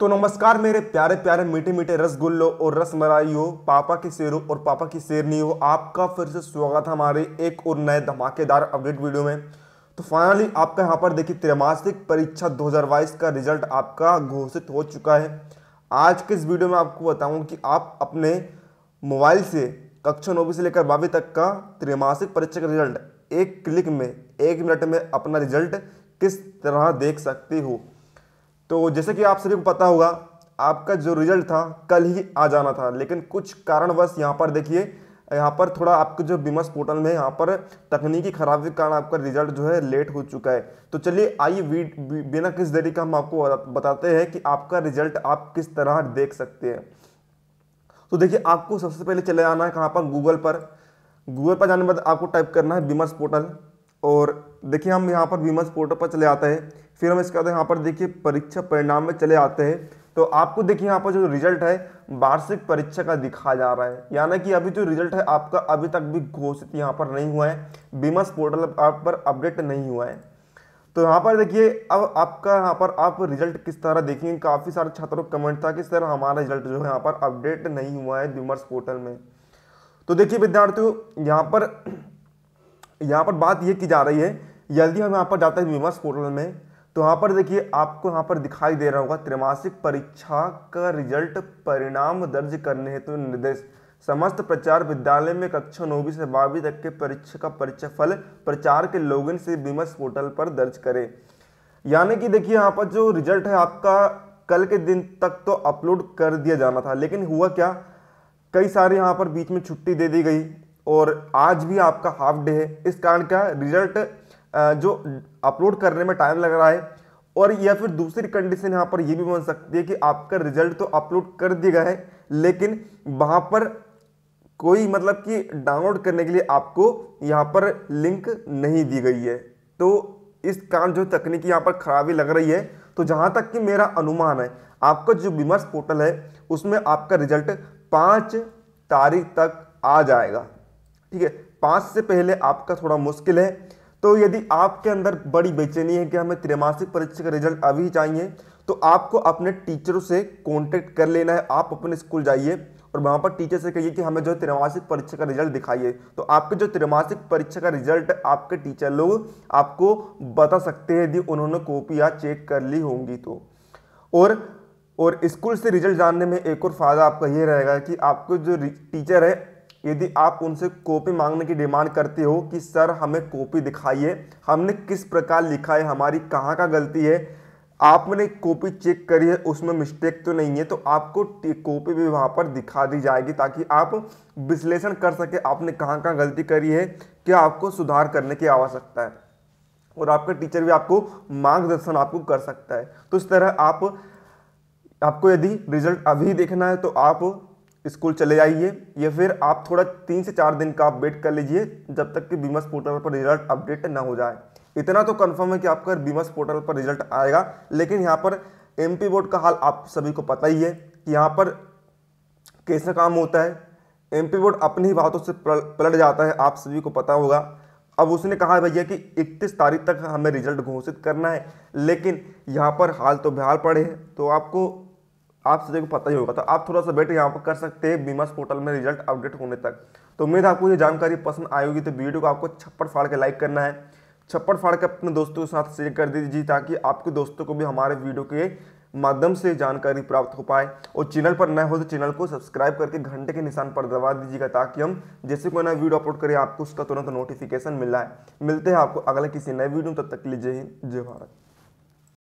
तो नमस्कार मेरे प्यारे प्यारे मीठे मीठे रसगुल्लो और रसमलाई हो पापा की शेरों और पापा की शेरनी हो आपका फिर से स्वागत है हमारे एक और नए धमाकेदार अपडेट वीडियो में तो फाइनली आपका यहाँ पर देखिए त्रैमासिक परीक्षा 2022 का रिजल्ट आपका घोषित हो चुका है आज के इस वीडियो में आपको बताऊँ कि आप अपने मोबाइल से कक्षा नौवीं से लेकर बारहवीं तक का त्रैमासिक परीक्षा का रिजल्ट एक क्लिक में एक मिनट में अपना रिजल्ट किस तरह देख सकते हो तो जैसे कि आप सभी को पता होगा आपका जो रिजल्ट था कल ही आ जाना था लेकिन कुछ कारणवश यहाँ पर देखिए यहाँ पर थोड़ा आपके जो बीमस पोर्टल में यहाँ पर तकनीकी खराबी के कारण आपका रिजल्ट जो है लेट हो चुका है तो चलिए आइए बिना किस देरी का हम आपको बताते हैं कि आपका रिजल्ट आप किस तरह देख सकते हैं तो देखिए आपको सबसे पहले चले आना है कहाँ पर गूगल पर गूगल पर जाने के बाद आपको टाइप करना है बीमर्स पोर्टल और देखिए हम यहाँ पर विमर्श पोर्टल पर चले आते हैं फिर हम इसके बाद यहाँ पर देखिए परीक्षा परिणाम में चले आते हैं तो आपको देखिए यहाँ पर जो रिजल्ट है वार्षिक परीक्षा का दिखा जा रहा है यानी कि अभी जो रिजल्ट है आपका अभी तक भी घोषित यहाँ पर नहीं हुआ है बीमस पोर्टल आप पर अपडेट नहीं हुआ है तो यहाँ पर देखिए अब आपका यहाँ पर आप रिजल्ट किस तरह देखेंगे काफ़ी सारे छात्रों का कमेंट था कि सर हमारा रिजल्ट जो है यहाँ पर अपडेट नहीं हुआ है बीमर्स पोर्टल में तो देखिए विद्यार्थियों यहाँ पर यहाँ पर बात ये की जा रही है यदि हम यहाँ पर जाते हैं विमर्श पोर्टल में तो यहाँ पर देखिए आपको यहाँ पर दिखाई दे रहा होगा त्रैमासिक परीक्षा का रिजल्ट परिणाम दर्ज करने हेतु तो निर्देश समस्त प्रचार विद्यालय में कक्षा नौवीं से बारहवीं तक के परीक्षा का फल प्रचार के लॉगिन से विमर्श पोर्टल पर दर्ज करें यानी कि देखिए यहाँ पर जो रिजल्ट है आपका कल के दिन तक तो अपलोड कर दिया जाना था लेकिन हुआ क्या कई सारे यहाँ पर बीच में छुट्टी दे दी गई और आज भी आपका हाफ डे है इस कारण का रिजल्ट जो अपलोड करने में टाइम लग रहा है और या फिर दूसरी कंडीशन यहाँ पर ये भी बन सकती है कि आपका रिजल्ट तो अपलोड कर दिया गया है लेकिन वहाँ पर कोई मतलब कि डाउनलोड करने के लिए आपको यहाँ पर लिंक नहीं दी गई है तो इस कारण जो तकनीकी यहाँ पर खराबी लग रही है तो जहाँ तक कि मेरा अनुमान है आपका जो विमर्श पोर्टल है उसमें आपका रिजल्ट पाँच तारीख तक आ जाएगा ठीक है पाँच से पहले आपका थोड़ा मुश्किल है तो यदि आपके अंदर बड़ी बेचैनी है कि हमें त्रैमासिक परीक्षा का रिजल्ट अभी चाहिए तो आपको अपने टीचरों से कॉन्टेक्ट कर लेना है आप अपने स्कूल जाइए और वहाँ पर टीचर से कहिए कि हमें जो त्रैमासिक परीक्षा का रिजल्ट दिखाइए तो आपके जो त्रैमासिक परीक्षा का रिजल्ट आपके टीचर लोग आपको बता सकते हैं यदि उन्होंने कॉपियाँ चेक कर ली होंगी तो और और स्कूल से रिजल्ट जानने में एक और फ़ायदा आपका ये रहेगा कि आपको जो टीचर है यदि आप उनसे कॉपी मांगने की डिमांड करते हो कि सर हमें कॉपी दिखाइए हमने किस प्रकार लिखा है हमारी कहाँ का गलती है आपने कॉपी चेक करी है उसमें मिस्टेक तो नहीं है तो आपको कॉपी भी वहाँ पर दिखा दी जाएगी ताकि आप विश्लेषण कर सके आपने कहाँ कहाँ गलती करी है क्या आपको सुधार करने की आवश्यकता है और आपका टीचर भी आपको मार्गदर्शन आपको कर सकता है तो इस तरह आप आपको यदि रिजल्ट अभी देखना है तो आप स्कूल चले जाइए या फिर आप थोड़ा तीन से चार दिन का आप वेट कर लीजिए जब तक कि बीमस पोर्टल पर रिजल्ट अपडेट ना हो जाए इतना तो कंफर्म है कि आपका बीमस पोर्टल पर रिजल्ट आएगा लेकिन यहाँ पर एम बोर्ड का हाल आप सभी को पता ही है कि यहाँ पर कैसा काम होता है एम बोर्ड अपनी ही बातों से पलट जाता है आप सभी को पता होगा अब उसने कहा है भैया कि 31 तारीख तक हमें रिजल्ट घोषित करना है लेकिन यहाँ पर हाल तो बेहाल पड़े हैं तो आपको आप सभी को पता ही होगा तो आप थोड़ा सा वेट यहाँ पर कर सकते हैं बीमा पोर्टल में रिजल्ट अपडेट होने तक तो उम्मीद आपको ये जानकारी पसंद आई होगी तो वीडियो को आपको छप्पड़ फाड़ के लाइक करना है छप्पड़ फाड़ के अपने दोस्तों के साथ शेयर कर दीजिए ताकि आपके दोस्तों को भी हमारे वीडियो के माध्यम से जानकारी प्राप्त हो पाए और चैनल पर नए हो तो चैनल को सब्सक्राइब करके घंटे के निशान पर दबा दीजिएगा ताकि हम जैसे कोई नया वीडियो अपलोड करें आपको उसका तुरंत नोटिफिकेशन मिल रहा है मिलते हैं आपको अगले किसी नए वीडियो तब तक लीजिए जय भारत